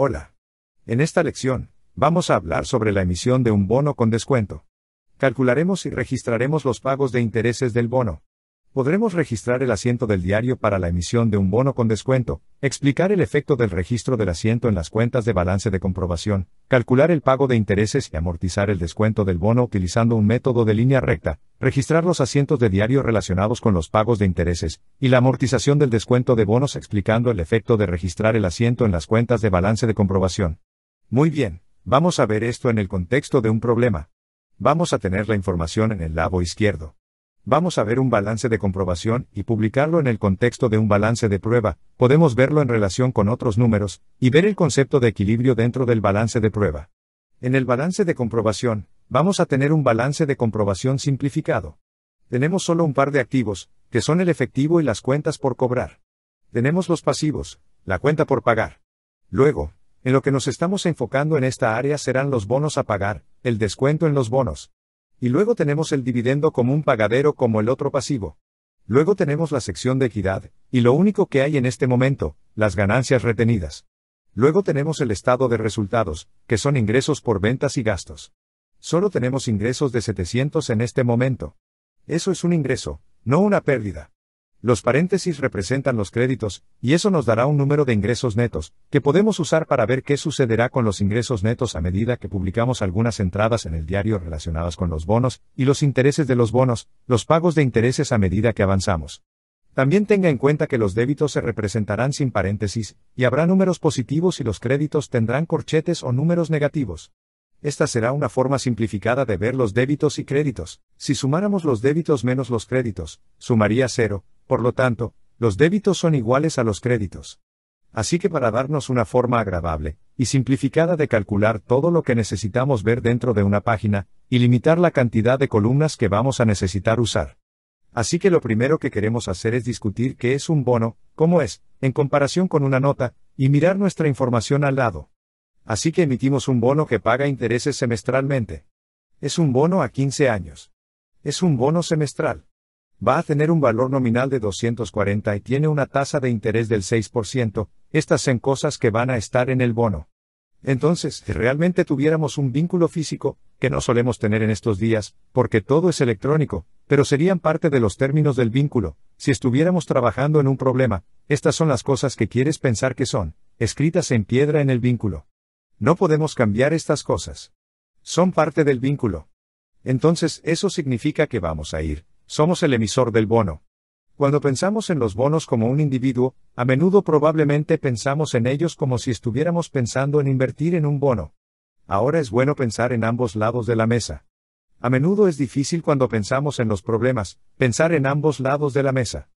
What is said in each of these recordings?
Hola. En esta lección, vamos a hablar sobre la emisión de un bono con descuento. Calcularemos y registraremos los pagos de intereses del bono. Podremos registrar el asiento del diario para la emisión de un bono con descuento, explicar el efecto del registro del asiento en las cuentas de balance de comprobación, calcular el pago de intereses y amortizar el descuento del bono utilizando un método de línea recta, registrar los asientos de diario relacionados con los pagos de intereses, y la amortización del descuento de bonos explicando el efecto de registrar el asiento en las cuentas de balance de comprobación. Muy bien, vamos a ver esto en el contexto de un problema. Vamos a tener la información en el lado izquierdo. Vamos a ver un balance de comprobación y publicarlo en el contexto de un balance de prueba, podemos verlo en relación con otros números, y ver el concepto de equilibrio dentro del balance de prueba. En el balance de comprobación, vamos a tener un balance de comprobación simplificado. Tenemos solo un par de activos, que son el efectivo y las cuentas por cobrar. Tenemos los pasivos, la cuenta por pagar. Luego, en lo que nos estamos enfocando en esta área serán los bonos a pagar, el descuento en los bonos. Y luego tenemos el dividendo como un pagadero como el otro pasivo. Luego tenemos la sección de equidad, y lo único que hay en este momento, las ganancias retenidas. Luego tenemos el estado de resultados, que son ingresos por ventas y gastos. Solo tenemos ingresos de 700 en este momento. Eso es un ingreso, no una pérdida. Los paréntesis representan los créditos, y eso nos dará un número de ingresos netos, que podemos usar para ver qué sucederá con los ingresos netos a medida que publicamos algunas entradas en el diario relacionadas con los bonos, y los intereses de los bonos, los pagos de intereses a medida que avanzamos. También tenga en cuenta que los débitos se representarán sin paréntesis, y habrá números positivos y los créditos tendrán corchetes o números negativos. Esta será una forma simplificada de ver los débitos y créditos. Si sumáramos los débitos menos los créditos, sumaría cero, por lo tanto, los débitos son iguales a los créditos. Así que para darnos una forma agradable y simplificada de calcular todo lo que necesitamos ver dentro de una página, y limitar la cantidad de columnas que vamos a necesitar usar. Así que lo primero que queremos hacer es discutir qué es un bono, cómo es, en comparación con una nota, y mirar nuestra información al lado. Así que emitimos un bono que paga intereses semestralmente. Es un bono a 15 años. Es un bono semestral va a tener un valor nominal de 240 y tiene una tasa de interés del 6%, estas son cosas que van a estar en el bono. Entonces, si realmente tuviéramos un vínculo físico, que no solemos tener en estos días, porque todo es electrónico, pero serían parte de los términos del vínculo, si estuviéramos trabajando en un problema, estas son las cosas que quieres pensar que son, escritas en piedra en el vínculo. No podemos cambiar estas cosas. Son parte del vínculo. Entonces, eso significa que vamos a ir, somos el emisor del bono. Cuando pensamos en los bonos como un individuo, a menudo probablemente pensamos en ellos como si estuviéramos pensando en invertir en un bono. Ahora es bueno pensar en ambos lados de la mesa. A menudo es difícil cuando pensamos en los problemas, pensar en ambos lados de la mesa.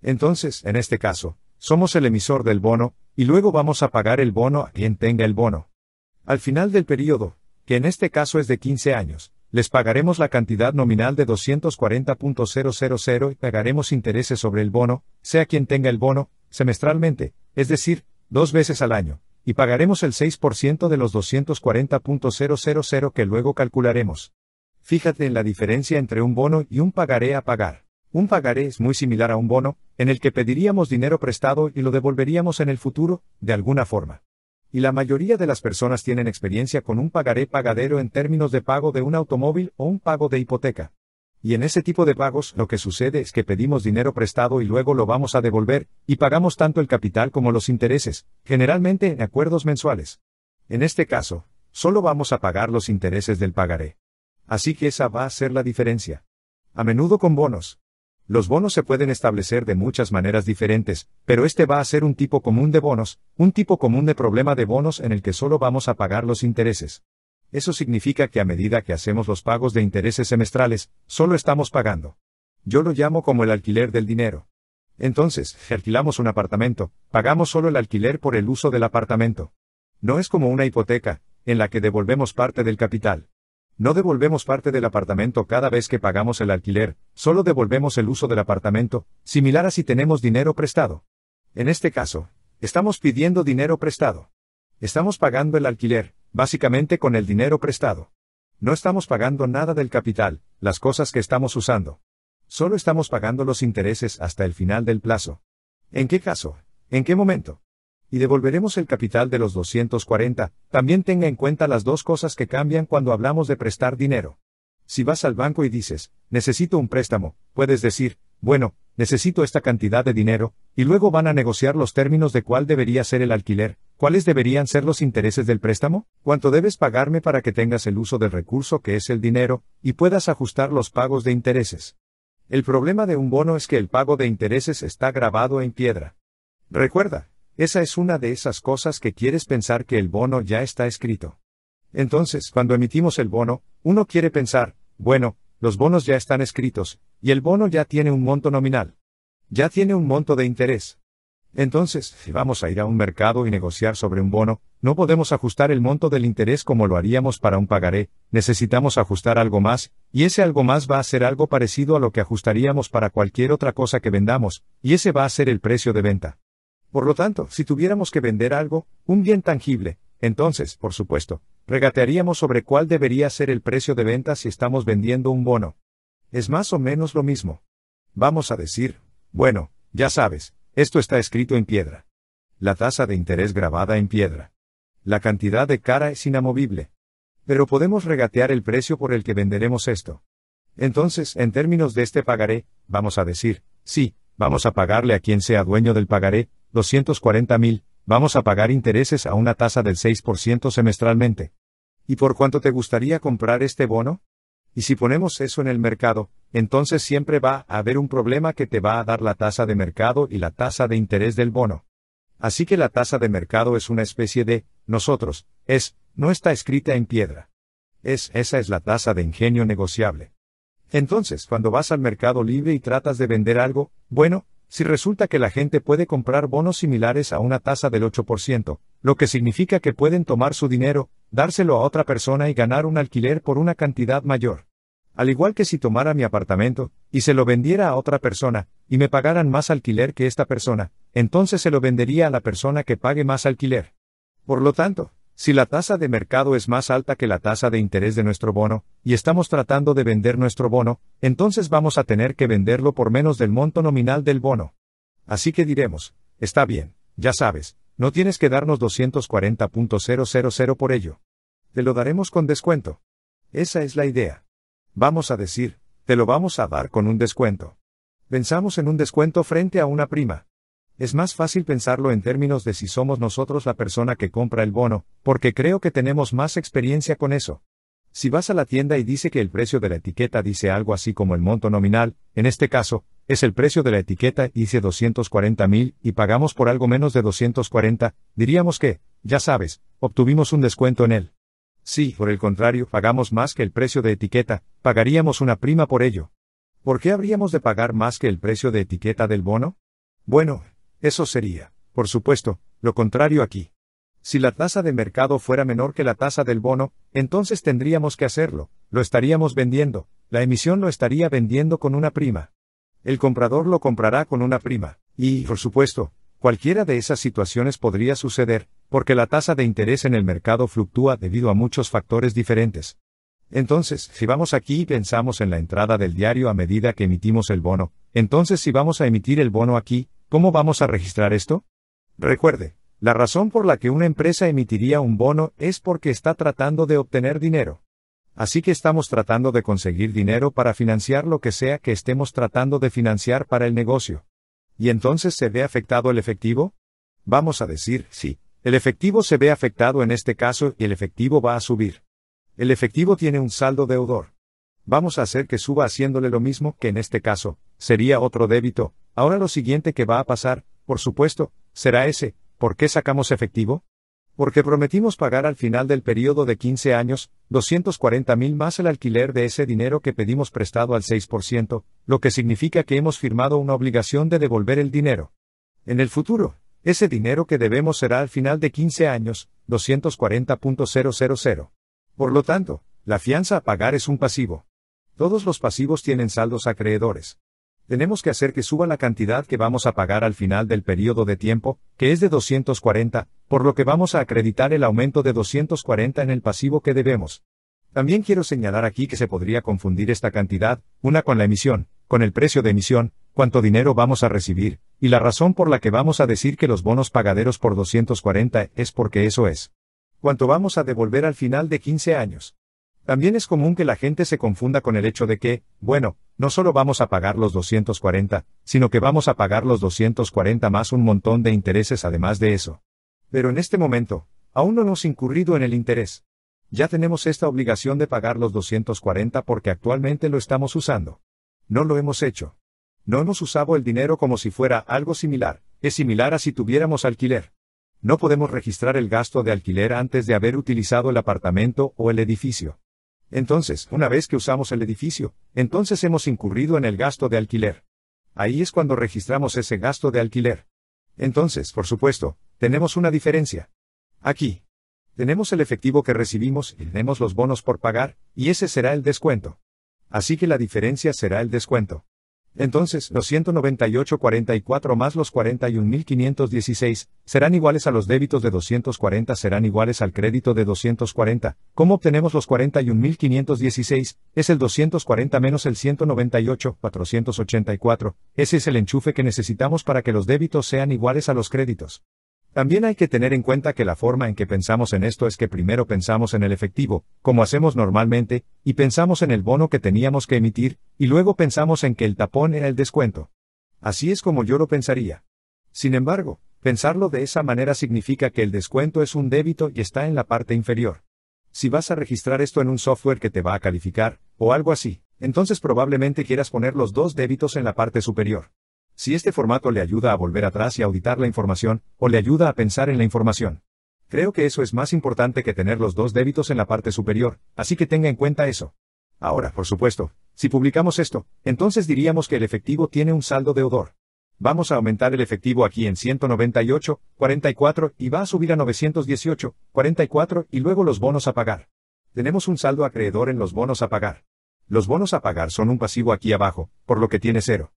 Entonces, en este caso, somos el emisor del bono, y luego vamos a pagar el bono a quien tenga el bono. Al final del periodo, que en este caso es de 15 años, les pagaremos la cantidad nominal de 240.000 y pagaremos intereses sobre el bono, sea quien tenga el bono, semestralmente, es decir, dos veces al año, y pagaremos el 6% de los 240.000 que luego calcularemos. Fíjate en la diferencia entre un bono y un pagaré a pagar. Un pagaré es muy similar a un bono, en el que pediríamos dinero prestado y lo devolveríamos en el futuro, de alguna forma. Y la mayoría de las personas tienen experiencia con un pagaré pagadero en términos de pago de un automóvil o un pago de hipoteca. Y en ese tipo de pagos lo que sucede es que pedimos dinero prestado y luego lo vamos a devolver, y pagamos tanto el capital como los intereses, generalmente en acuerdos mensuales. En este caso, solo vamos a pagar los intereses del pagaré. Así que esa va a ser la diferencia. A menudo con bonos. Los bonos se pueden establecer de muchas maneras diferentes, pero este va a ser un tipo común de bonos, un tipo común de problema de bonos en el que solo vamos a pagar los intereses. Eso significa que a medida que hacemos los pagos de intereses semestrales, solo estamos pagando. Yo lo llamo como el alquiler del dinero. Entonces, alquilamos un apartamento, pagamos solo el alquiler por el uso del apartamento. No es como una hipoteca, en la que devolvemos parte del capital. No devolvemos parte del apartamento cada vez que pagamos el alquiler, solo devolvemos el uso del apartamento, similar a si tenemos dinero prestado. En este caso, estamos pidiendo dinero prestado. Estamos pagando el alquiler, básicamente con el dinero prestado. No estamos pagando nada del capital, las cosas que estamos usando. Solo estamos pagando los intereses hasta el final del plazo. ¿En qué caso? ¿En qué momento? y devolveremos el capital de los 240, también tenga en cuenta las dos cosas que cambian cuando hablamos de prestar dinero. Si vas al banco y dices, necesito un préstamo, puedes decir, bueno, necesito esta cantidad de dinero, y luego van a negociar los términos de cuál debería ser el alquiler, cuáles deberían ser los intereses del préstamo, cuánto debes pagarme para que tengas el uso del recurso que es el dinero, y puedas ajustar los pagos de intereses. El problema de un bono es que el pago de intereses está grabado en piedra. Recuerda, esa es una de esas cosas que quieres pensar que el bono ya está escrito. Entonces, cuando emitimos el bono, uno quiere pensar, bueno, los bonos ya están escritos, y el bono ya tiene un monto nominal. Ya tiene un monto de interés. Entonces, si vamos a ir a un mercado y negociar sobre un bono, no podemos ajustar el monto del interés como lo haríamos para un pagaré, necesitamos ajustar algo más, y ese algo más va a ser algo parecido a lo que ajustaríamos para cualquier otra cosa que vendamos, y ese va a ser el precio de venta. Por lo tanto, si tuviéramos que vender algo, un bien tangible, entonces, por supuesto, regatearíamos sobre cuál debería ser el precio de venta si estamos vendiendo un bono. Es más o menos lo mismo. Vamos a decir, bueno, ya sabes, esto está escrito en piedra. La tasa de interés grabada en piedra. La cantidad de cara es inamovible. Pero podemos regatear el precio por el que venderemos esto. Entonces, en términos de este pagaré, vamos a decir, sí, vamos a pagarle a quien sea dueño del pagaré, 240 mil, vamos a pagar intereses a una tasa del 6% semestralmente. ¿Y por cuánto te gustaría comprar este bono? Y si ponemos eso en el mercado, entonces siempre va a haber un problema que te va a dar la tasa de mercado y la tasa de interés del bono. Así que la tasa de mercado es una especie de, nosotros, es, no está escrita en piedra. Es, esa es la tasa de ingenio negociable. Entonces, cuando vas al mercado libre y tratas de vender algo, bueno, si resulta que la gente puede comprar bonos similares a una tasa del 8%, lo que significa que pueden tomar su dinero, dárselo a otra persona y ganar un alquiler por una cantidad mayor. Al igual que si tomara mi apartamento, y se lo vendiera a otra persona, y me pagaran más alquiler que esta persona, entonces se lo vendería a la persona que pague más alquiler. Por lo tanto, si la tasa de mercado es más alta que la tasa de interés de nuestro bono, y estamos tratando de vender nuestro bono, entonces vamos a tener que venderlo por menos del monto nominal del bono. Así que diremos, está bien, ya sabes, no tienes que darnos 240.000 por ello. Te lo daremos con descuento. Esa es la idea. Vamos a decir, te lo vamos a dar con un descuento. Pensamos en un descuento frente a una prima. Es más fácil pensarlo en términos de si somos nosotros la persona que compra el bono, porque creo que tenemos más experiencia con eso. Si vas a la tienda y dice que el precio de la etiqueta dice algo así como el monto nominal, en este caso, es el precio de la etiqueta dice 240 mil y pagamos por algo menos de 240, diríamos que, ya sabes, obtuvimos un descuento en él. Si, por el contrario, pagamos más que el precio de etiqueta, pagaríamos una prima por ello. ¿Por qué habríamos de pagar más que el precio de etiqueta del bono? Bueno, eso sería, por supuesto, lo contrario aquí. Si la tasa de mercado fuera menor que la tasa del bono, entonces tendríamos que hacerlo, lo estaríamos vendiendo, la emisión lo estaría vendiendo con una prima. El comprador lo comprará con una prima, y, por supuesto, cualquiera de esas situaciones podría suceder, porque la tasa de interés en el mercado fluctúa debido a muchos factores diferentes. Entonces, si vamos aquí y pensamos en la entrada del diario a medida que emitimos el bono, entonces si vamos a emitir el bono aquí, ¿Cómo vamos a registrar esto? Recuerde, la razón por la que una empresa emitiría un bono es porque está tratando de obtener dinero. Así que estamos tratando de conseguir dinero para financiar lo que sea que estemos tratando de financiar para el negocio. ¿Y entonces se ve afectado el efectivo? Vamos a decir, sí. El efectivo se ve afectado en este caso y el efectivo va a subir. El efectivo tiene un saldo deudor. Vamos a hacer que suba haciéndole lo mismo que en este caso, sería otro débito, Ahora lo siguiente que va a pasar, por supuesto, será ese, ¿por qué sacamos efectivo? Porque prometimos pagar al final del periodo de 15 años, 240 mil más el alquiler de ese dinero que pedimos prestado al 6%, lo que significa que hemos firmado una obligación de devolver el dinero. En el futuro, ese dinero que debemos será al final de 15 años, 240.000. Por lo tanto, la fianza a pagar es un pasivo. Todos los pasivos tienen saldos acreedores. Tenemos que hacer que suba la cantidad que vamos a pagar al final del periodo de tiempo, que es de 240, por lo que vamos a acreditar el aumento de 240 en el pasivo que debemos. También quiero señalar aquí que se podría confundir esta cantidad, una con la emisión, con el precio de emisión, cuánto dinero vamos a recibir, y la razón por la que vamos a decir que los bonos pagaderos por 240 es porque eso es. Cuánto vamos a devolver al final de 15 años. También es común que la gente se confunda con el hecho de que, bueno, no solo vamos a pagar los 240, sino que vamos a pagar los 240 más un montón de intereses además de eso. Pero en este momento, aún no hemos incurrido en el interés. Ya tenemos esta obligación de pagar los 240 porque actualmente lo estamos usando. No lo hemos hecho. No hemos usado el dinero como si fuera algo similar, es similar a si tuviéramos alquiler. No podemos registrar el gasto de alquiler antes de haber utilizado el apartamento o el edificio. Entonces, una vez que usamos el edificio, entonces hemos incurrido en el gasto de alquiler. Ahí es cuando registramos ese gasto de alquiler. Entonces, por supuesto, tenemos una diferencia. Aquí. Tenemos el efectivo que recibimos y tenemos los bonos por pagar, y ese será el descuento. Así que la diferencia será el descuento. Entonces, los 198.44 más los 41.516 serán iguales a los débitos de 240 serán iguales al crédito de 240. ¿Cómo obtenemos los 41.516? Es el 240 menos el 198.484. Ese es el enchufe que necesitamos para que los débitos sean iguales a los créditos. También hay que tener en cuenta que la forma en que pensamos en esto es que primero pensamos en el efectivo, como hacemos normalmente, y pensamos en el bono que teníamos que emitir, y luego pensamos en que el tapón era el descuento. Así es como yo lo pensaría. Sin embargo, pensarlo de esa manera significa que el descuento es un débito y está en la parte inferior. Si vas a registrar esto en un software que te va a calificar, o algo así, entonces probablemente quieras poner los dos débitos en la parte superior si este formato le ayuda a volver atrás y auditar la información, o le ayuda a pensar en la información. Creo que eso es más importante que tener los dos débitos en la parte superior, así que tenga en cuenta eso. Ahora, por supuesto, si publicamos esto, entonces diríamos que el efectivo tiene un saldo odor. Vamos a aumentar el efectivo aquí en 198, 44 y va a subir a 918, 44 y luego los bonos a pagar. Tenemos un saldo acreedor en los bonos a pagar. Los bonos a pagar son un pasivo aquí abajo, por lo que tiene cero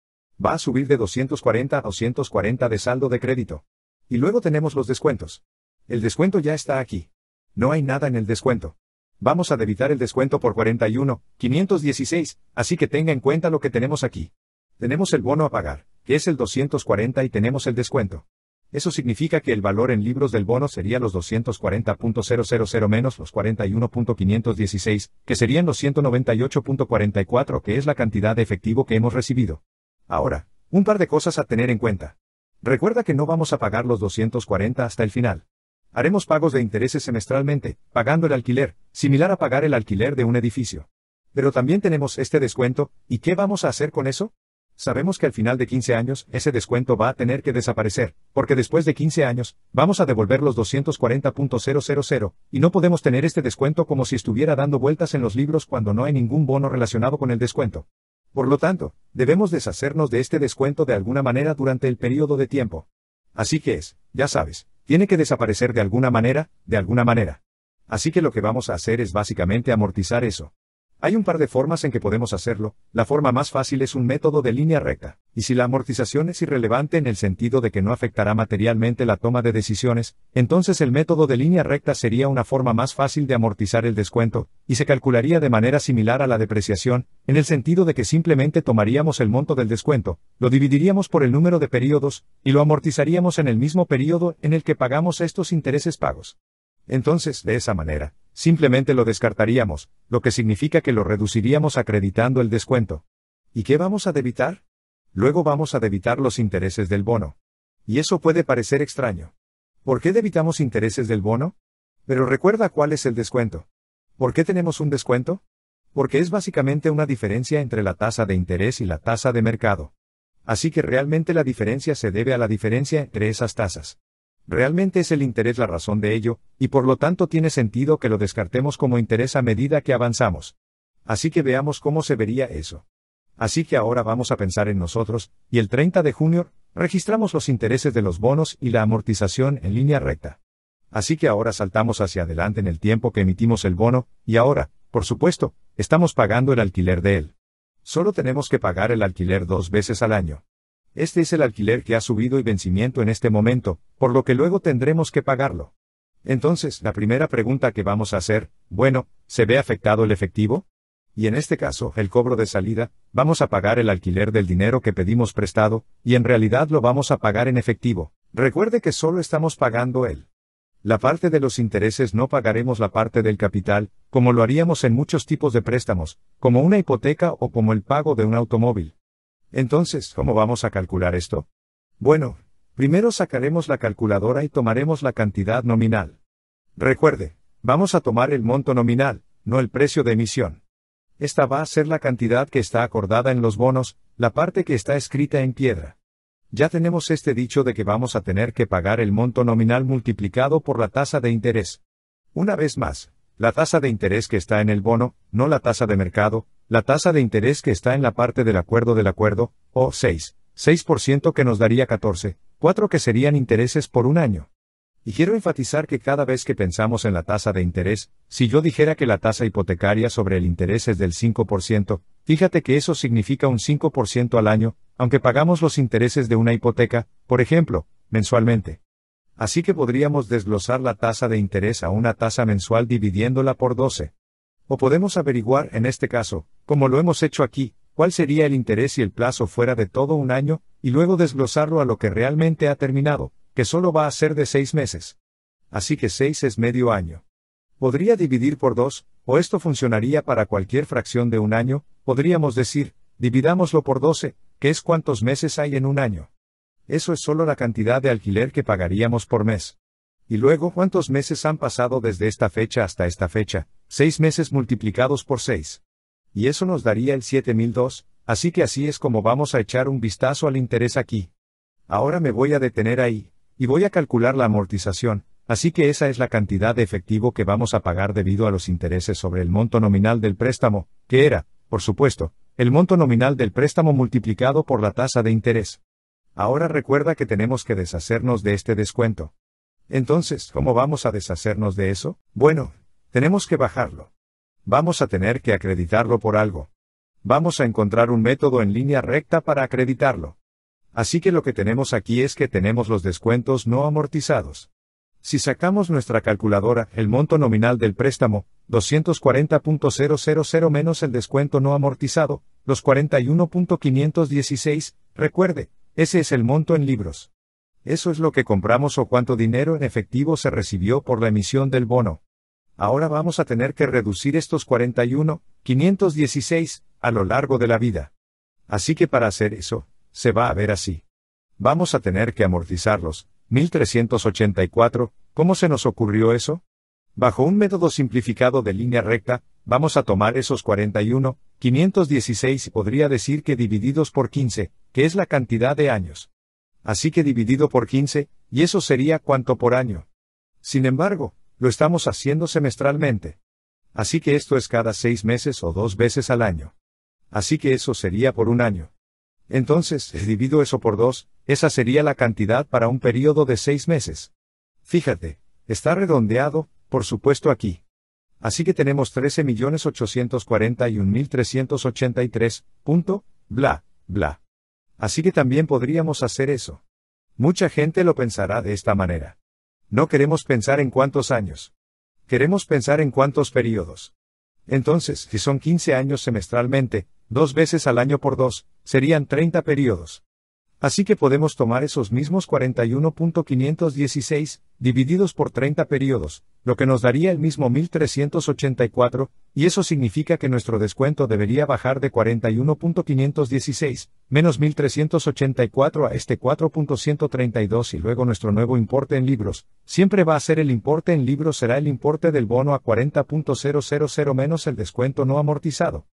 va a subir de 240 a 240 de saldo de crédito. Y luego tenemos los descuentos. El descuento ya está aquí. No hay nada en el descuento. Vamos a debitar el descuento por 41.516. así que tenga en cuenta lo que tenemos aquí. Tenemos el bono a pagar, que es el 240 y tenemos el descuento. Eso significa que el valor en libros del bono sería los 240.000 menos los 41.516, que serían los 198.44, que es la cantidad de efectivo que hemos recibido. Ahora, un par de cosas a tener en cuenta. Recuerda que no vamos a pagar los 240 hasta el final. Haremos pagos de intereses semestralmente, pagando el alquiler, similar a pagar el alquiler de un edificio. Pero también tenemos este descuento, ¿y qué vamos a hacer con eso? Sabemos que al final de 15 años, ese descuento va a tener que desaparecer, porque después de 15 años, vamos a devolver los 240.000, y no podemos tener este descuento como si estuviera dando vueltas en los libros cuando no hay ningún bono relacionado con el descuento. Por lo tanto, debemos deshacernos de este descuento de alguna manera durante el periodo de tiempo. Así que es, ya sabes, tiene que desaparecer de alguna manera, de alguna manera. Así que lo que vamos a hacer es básicamente amortizar eso. Hay un par de formas en que podemos hacerlo, la forma más fácil es un método de línea recta, y si la amortización es irrelevante en el sentido de que no afectará materialmente la toma de decisiones, entonces el método de línea recta sería una forma más fácil de amortizar el descuento, y se calcularía de manera similar a la depreciación, en el sentido de que simplemente tomaríamos el monto del descuento, lo dividiríamos por el número de periodos, y lo amortizaríamos en el mismo periodo en el que pagamos estos intereses pagos. Entonces, de esa manera, Simplemente lo descartaríamos, lo que significa que lo reduciríamos acreditando el descuento. ¿Y qué vamos a debitar? Luego vamos a debitar los intereses del bono. Y eso puede parecer extraño. ¿Por qué debitamos intereses del bono? Pero recuerda cuál es el descuento. ¿Por qué tenemos un descuento? Porque es básicamente una diferencia entre la tasa de interés y la tasa de mercado. Así que realmente la diferencia se debe a la diferencia entre esas tasas. Realmente es el interés la razón de ello, y por lo tanto tiene sentido que lo descartemos como interés a medida que avanzamos. Así que veamos cómo se vería eso. Así que ahora vamos a pensar en nosotros, y el 30 de junio, registramos los intereses de los bonos y la amortización en línea recta. Así que ahora saltamos hacia adelante en el tiempo que emitimos el bono, y ahora, por supuesto, estamos pagando el alquiler de él. Solo tenemos que pagar el alquiler dos veces al año. Este es el alquiler que ha subido y vencimiento en este momento, por lo que luego tendremos que pagarlo. Entonces, la primera pregunta que vamos a hacer, bueno, ¿se ve afectado el efectivo? Y en este caso, el cobro de salida, vamos a pagar el alquiler del dinero que pedimos prestado, y en realidad lo vamos a pagar en efectivo. Recuerde que solo estamos pagando él. La parte de los intereses no pagaremos la parte del capital, como lo haríamos en muchos tipos de préstamos, como una hipoteca o como el pago de un automóvil. Entonces, ¿cómo vamos a calcular esto? Bueno, primero sacaremos la calculadora y tomaremos la cantidad nominal. Recuerde, vamos a tomar el monto nominal, no el precio de emisión. Esta va a ser la cantidad que está acordada en los bonos, la parte que está escrita en piedra. Ya tenemos este dicho de que vamos a tener que pagar el monto nominal multiplicado por la tasa de interés. Una vez más, la tasa de interés que está en el bono, no la tasa de mercado, la tasa de interés que está en la parte del acuerdo del acuerdo, o 6, 6% que nos daría 14, 4 que serían intereses por un año. Y quiero enfatizar que cada vez que pensamos en la tasa de interés, si yo dijera que la tasa hipotecaria sobre el interés es del 5%, fíjate que eso significa un 5% al año, aunque pagamos los intereses de una hipoteca, por ejemplo, mensualmente. Así que podríamos desglosar la tasa de interés a una tasa mensual dividiéndola por 12. O podemos averiguar, en este caso, como lo hemos hecho aquí, cuál sería el interés y el plazo fuera de todo un año, y luego desglosarlo a lo que realmente ha terminado, que solo va a ser de seis meses. Así que seis es medio año. Podría dividir por dos, o esto funcionaría para cualquier fracción de un año, podríamos decir, dividámoslo por 12, que es cuántos meses hay en un año. Eso es solo la cantidad de alquiler que pagaríamos por mes. Y luego, ¿cuántos meses han pasado desde esta fecha hasta esta fecha? Seis meses multiplicados por seis y eso nos daría el 7002, así que así es como vamos a echar un vistazo al interés aquí. Ahora me voy a detener ahí, y voy a calcular la amortización, así que esa es la cantidad de efectivo que vamos a pagar debido a los intereses sobre el monto nominal del préstamo, que era, por supuesto, el monto nominal del préstamo multiplicado por la tasa de interés. Ahora recuerda que tenemos que deshacernos de este descuento. Entonces, ¿cómo vamos a deshacernos de eso? Bueno, tenemos que bajarlo. Vamos a tener que acreditarlo por algo. Vamos a encontrar un método en línea recta para acreditarlo. Así que lo que tenemos aquí es que tenemos los descuentos no amortizados. Si sacamos nuestra calculadora, el monto nominal del préstamo, 240.000 menos el descuento no amortizado, los 41.516, recuerde, ese es el monto en libros. Eso es lo que compramos o cuánto dinero en efectivo se recibió por la emisión del bono ahora vamos a tener que reducir estos 41, 516, a lo largo de la vida. Así que para hacer eso, se va a ver así. Vamos a tener que amortizarlos, 1384, ¿cómo se nos ocurrió eso? Bajo un método simplificado de línea recta, vamos a tomar esos 41, 516 y podría decir que divididos por 15, que es la cantidad de años. Así que dividido por 15, y eso sería cuánto por año. Sin embargo, lo estamos haciendo semestralmente. Así que esto es cada seis meses o dos veces al año. Así que eso sería por un año. Entonces, eh, divido eso por dos, esa sería la cantidad para un periodo de seis meses. Fíjate, está redondeado, por supuesto aquí. Así que tenemos 13.841.383, punto, bla, bla. Así que también podríamos hacer eso. Mucha gente lo pensará de esta manera. No queremos pensar en cuántos años. Queremos pensar en cuántos periodos. Entonces, si son 15 años semestralmente, dos veces al año por dos, serían 30 periodos. Así que podemos tomar esos mismos 41.516, divididos por 30 periodos, lo que nos daría el mismo 1384, y eso significa que nuestro descuento debería bajar de 41.516, menos 1384 a este 4.132 y luego nuestro nuevo importe en libros, siempre va a ser el importe en libros será el importe del bono a 40.000 menos el descuento no amortizado.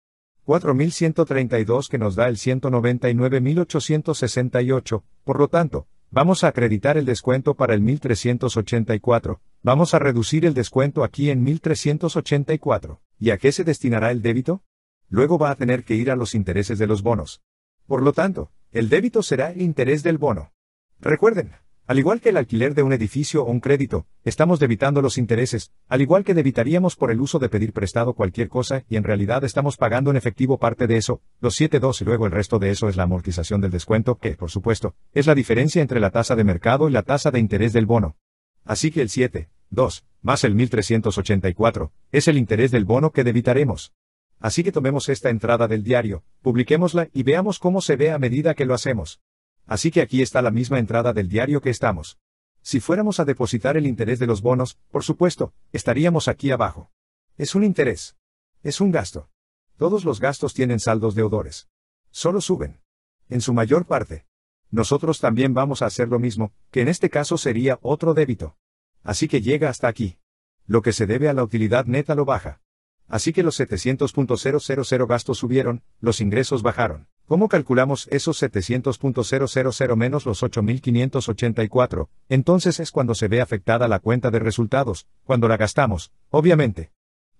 4.132 que nos da el 199.868, por lo tanto, vamos a acreditar el descuento para el 1384, Vamos a reducir el descuento aquí en 1384. ¿Y a qué se destinará el débito? Luego va a tener que ir a los intereses de los bonos. Por lo tanto, el débito será el interés del bono. Recuerden, al igual que el alquiler de un edificio o un crédito, estamos debitando los intereses, al igual que debitaríamos por el uso de pedir prestado cualquier cosa y en realidad estamos pagando en efectivo parte de eso, los 7.2 y luego el resto de eso es la amortización del descuento, que, por supuesto, es la diferencia entre la tasa de mercado y la tasa de interés del bono. Así que el 7, 2, más el 1384, es el interés del bono que debitaremos. Así que tomemos esta entrada del diario, publiquémosla y veamos cómo se ve a medida que lo hacemos. Así que aquí está la misma entrada del diario que estamos. Si fuéramos a depositar el interés de los bonos, por supuesto, estaríamos aquí abajo. Es un interés. Es un gasto. Todos los gastos tienen saldos deudores. Solo suben. En su mayor parte. Nosotros también vamos a hacer lo mismo, que en este caso sería otro débito. Así que llega hasta aquí. Lo que se debe a la utilidad neta lo baja. Así que los 700.000 gastos subieron, los ingresos bajaron. ¿Cómo calculamos esos 700.000 menos los 8.584? Entonces es cuando se ve afectada la cuenta de resultados, cuando la gastamos, obviamente.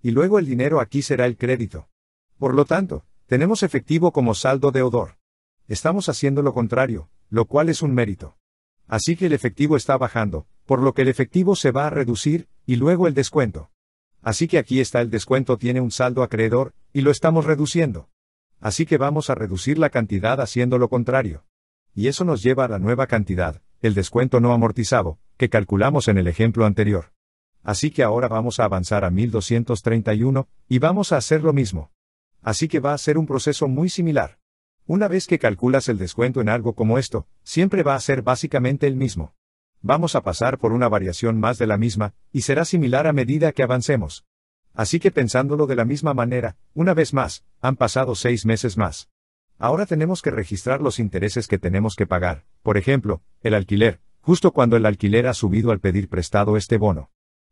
Y luego el dinero aquí será el crédito. Por lo tanto, tenemos efectivo como saldo deudor. Estamos haciendo lo contrario, lo cual es un mérito. Así que el efectivo está bajando, por lo que el efectivo se va a reducir, y luego el descuento. Así que aquí está el descuento tiene un saldo acreedor, y lo estamos reduciendo. Así que vamos a reducir la cantidad haciendo lo contrario. Y eso nos lleva a la nueva cantidad, el descuento no amortizado, que calculamos en el ejemplo anterior. Así que ahora vamos a avanzar a 1231, y vamos a hacer lo mismo. Así que va a ser un proceso muy similar. Una vez que calculas el descuento en algo como esto, siempre va a ser básicamente el mismo vamos a pasar por una variación más de la misma, y será similar a medida que avancemos. Así que pensándolo de la misma manera, una vez más, han pasado seis meses más. Ahora tenemos que registrar los intereses que tenemos que pagar, por ejemplo, el alquiler, justo cuando el alquiler ha subido al pedir prestado este bono.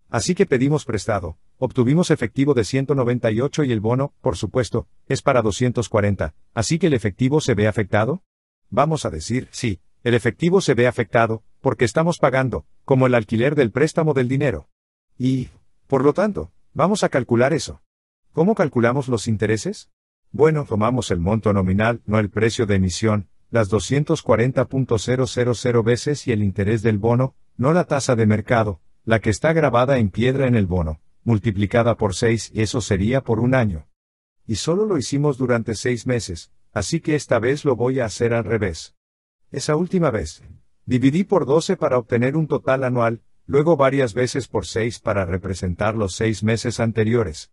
Así que pedimos prestado, obtuvimos efectivo de 198 y el bono, por supuesto, es para 240, así que el efectivo se ve afectado? Vamos a decir, sí, el efectivo se ve afectado, porque estamos pagando, como el alquiler del préstamo del dinero. Y, por lo tanto, vamos a calcular eso. ¿Cómo calculamos los intereses? Bueno, tomamos el monto nominal, no el precio de emisión, las 240.000 veces y el interés del bono, no la tasa de mercado, la que está grabada en piedra en el bono, multiplicada por 6 y eso sería por un año. Y solo lo hicimos durante seis meses, así que esta vez lo voy a hacer al revés. Esa última vez, Dividí por 12 para obtener un total anual, luego varias veces por 6 para representar los 6 meses anteriores.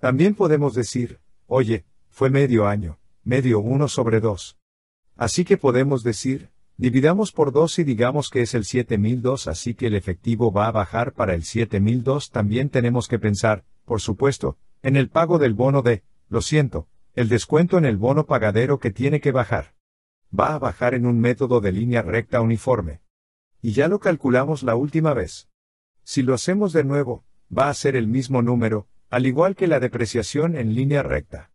También podemos decir, oye, fue medio año, medio 1 sobre 2. Así que podemos decir, dividamos por 2 y digamos que es el 7002, así que el efectivo va a bajar para el 7002. También tenemos que pensar, por supuesto, en el pago del bono de, lo siento, el descuento en el bono pagadero que tiene que bajar va a bajar en un método de línea recta uniforme. Y ya lo calculamos la última vez. Si lo hacemos de nuevo, va a ser el mismo número, al igual que la depreciación en línea recta.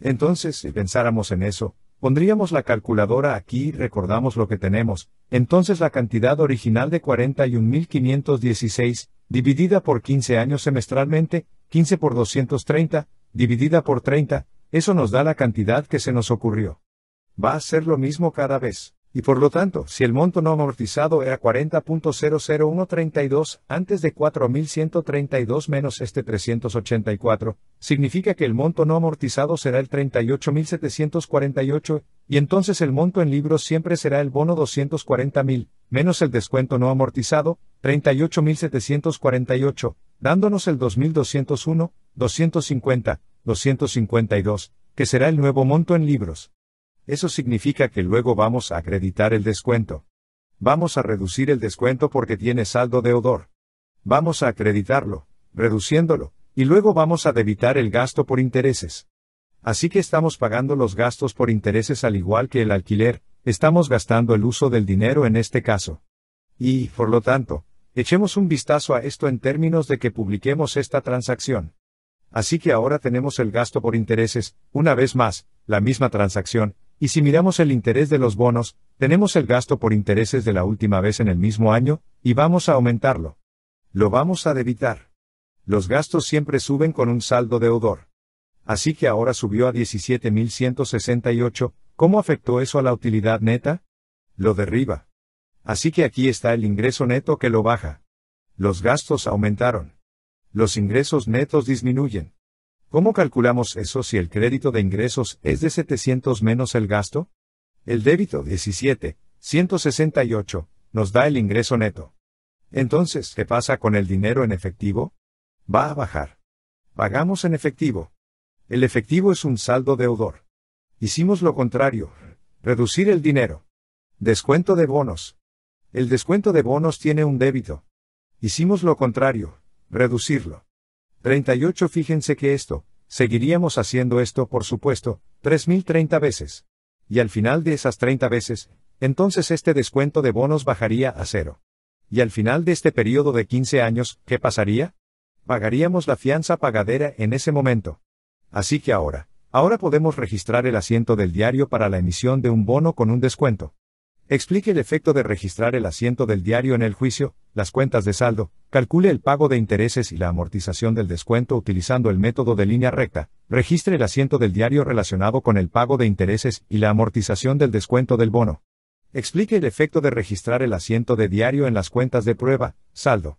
Entonces, si pensáramos en eso, pondríamos la calculadora aquí y recordamos lo que tenemos, entonces la cantidad original de 41.516, dividida por 15 años semestralmente, 15 por 230, dividida por 30, eso nos da la cantidad que se nos ocurrió va a ser lo mismo cada vez. Y por lo tanto, si el monto no amortizado era 40.00132 antes de 4.132 menos este 384, significa que el monto no amortizado será el 38.748, y entonces el monto en libros siempre será el bono 240.000, menos el descuento no amortizado, 38.748, dándonos el 2.201, 250, 252, que será el nuevo monto en libros. Eso significa que luego vamos a acreditar el descuento. Vamos a reducir el descuento porque tiene saldo deudor. Vamos a acreditarlo, reduciéndolo, y luego vamos a debitar el gasto por intereses. Así que estamos pagando los gastos por intereses al igual que el alquiler, estamos gastando el uso del dinero en este caso. Y, por lo tanto, echemos un vistazo a esto en términos de que publiquemos esta transacción. Así que ahora tenemos el gasto por intereses, una vez más, la misma transacción, y si miramos el interés de los bonos, tenemos el gasto por intereses de la última vez en el mismo año, y vamos a aumentarlo. Lo vamos a debitar. Los gastos siempre suben con un saldo deudor. Así que ahora subió a 17.168, ¿cómo afectó eso a la utilidad neta? Lo derriba. Así que aquí está el ingreso neto que lo baja. Los gastos aumentaron. Los ingresos netos disminuyen. ¿Cómo calculamos eso si el crédito de ingresos es de 700 menos el gasto? El débito 17, 168, nos da el ingreso neto. Entonces, ¿qué pasa con el dinero en efectivo? Va a bajar. Pagamos en efectivo. El efectivo es un saldo deudor. Hicimos lo contrario, reducir el dinero. Descuento de bonos. El descuento de bonos tiene un débito. Hicimos lo contrario, reducirlo. 38 Fíjense que esto, seguiríamos haciendo esto, por supuesto, 3030 veces. Y al final de esas 30 veces, entonces este descuento de bonos bajaría a cero. Y al final de este periodo de 15 años, ¿qué pasaría? Pagaríamos la fianza pagadera en ese momento. Así que ahora, ahora podemos registrar el asiento del diario para la emisión de un bono con un descuento. Explique el efecto de registrar el asiento del diario en el juicio, las cuentas de saldo, calcule el pago de intereses y la amortización del descuento utilizando el método de línea recta, registre el asiento del diario relacionado con el pago de intereses y la amortización del descuento del bono. Explique el efecto de registrar el asiento de diario en las cuentas de prueba, saldo.